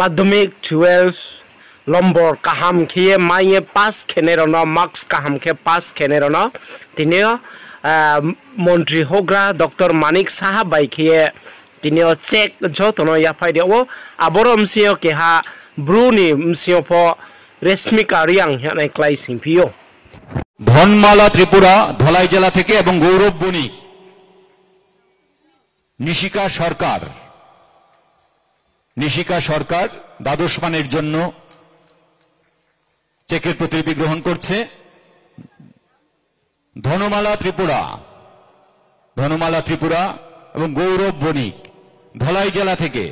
মাধ্যমিক twelve number কাহাম খেয়ে মাইয়ে পাস খেনে রন মার্কস কাহাম খেয়ে পাস খেনে রন তিনি মন্ত্রী হগ্রা ডক্টর মানিক সাহা বাই খেয়ে তিনি চেক যতন ইয়াফাই দিয়ে ও আবর মসিও কেহা ব্রুনি মসিও ফ রেশমি কারিয়াং হ্যাঁ ক্লাই সিংফিও ধনমালা ত্রিপুরা ধলাই জেলা থেকে এবং গৌরব বণিক নিশিকা সরকার নিশিকা সরকার দ্বাদশ মানের জন্য চেকের প্রতিলিপি গ্রহণ করছে ধনমালা ত্রিপুরা ধনমালা ত্রিপুরা এবং গৌরব বণিক ধলাই জেলা থেকে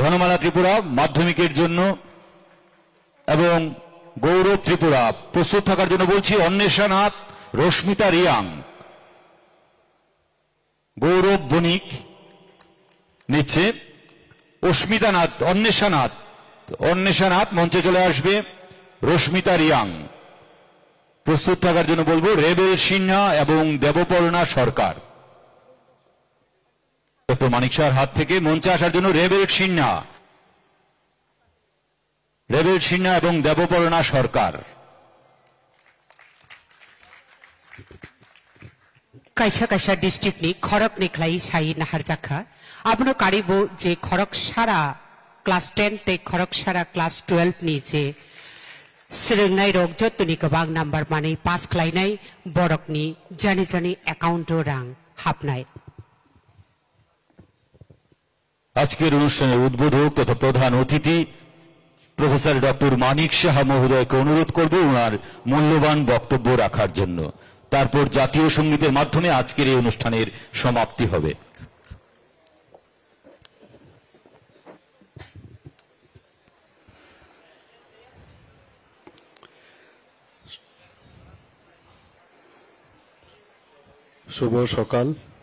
ধনমালা ত্রিপুরা মাধ্যমিকের জন্য এবং গৌরব ত্রিপুরা প্রস্তুত থাকার জন্য বলছি অন্বেষণ রশ্মিতা রিয়াং গৌরব বণিক নিচ্ছে অস্মিতানাথ অন্বেষানাথ অন্বেষানাথ মঞ্চে চলে আসবে রশ্মিতা রিয়াং প্রস্তুত থাকার জন্য বলবো রেবেল সিনহা এবং দেবপর্ণা সরকার ডক্টর মানিক শাহর হাত থেকে মঞ্চে আসার জন্য রেবেল সিনহা রেবেল সিনহা এবং দেবপর্ণা সরকার কাইসা কাইসা ডিস্ট্রিক্ট নি খড়ক নেখলাই সাই নাহার জাখা আপনো কারিব যে খড়ক সারা ক্লাস টেন তে খড়ক সারা ক্লাস টুয়েলভ নি যে সিরিংনাই রোগ যত নি বাগ নাম্বার মানে পাস খ্লাই নাই বড়ক নি জানি জানি অ্যাকাউন্ট রাং হাপনাই আজকের অনুষ্ঠানে উদ্বোধন তথা প্রধান অতিথি প্রফেসর ডক্টর মানিক শাহ মহোদয়কে অনুরোধ করবে ওনার মূল্যবান বক্তব্য রাখার জন্য তারপর জাতীয় সঙ্গীতের মাধ্যমে আজকের এই অনুষ্ঠানের সমাপ্তি হবে শুভ সকাল